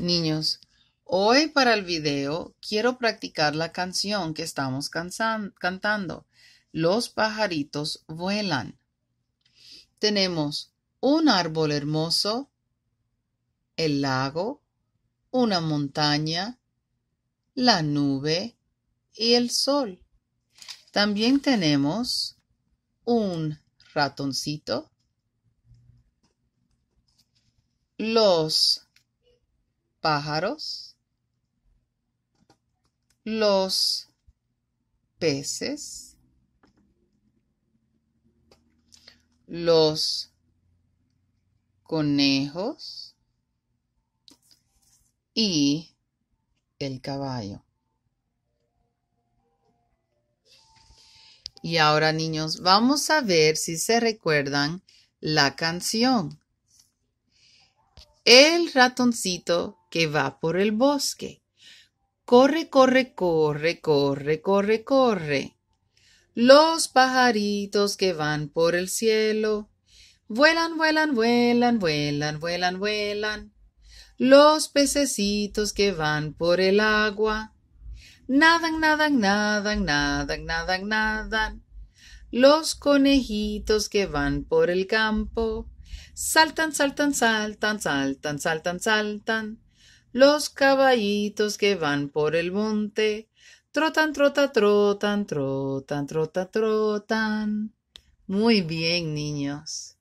Niños, hoy para el video quiero practicar la canción que estamos cantando. Los pajaritos vuelan. Tenemos un árbol hermoso, el lago, una montaña, la nube y el sol. También tenemos un ratoncito, los pájaros, los peces, los conejos y el caballo. Y ahora niños, vamos a ver si se recuerdan la canción el ratoncito que va por el bosque. Corre, corre, corre, corre, corre, corre. Los pajaritos que van por el cielo. Vuelan, vuelan, vuelan, vuelan, vuelan, vuelan. Los pececitos que van por el agua. Nadan, nadan, nadan, nadan, nadan, nadan. Los conejitos que van por el campo saltan, saltan, saltan, saltan, saltan, saltan. Los caballitos que van por el monte trotan, trotan, trotan, trotan, trotan, trotan. Muy bien, niños.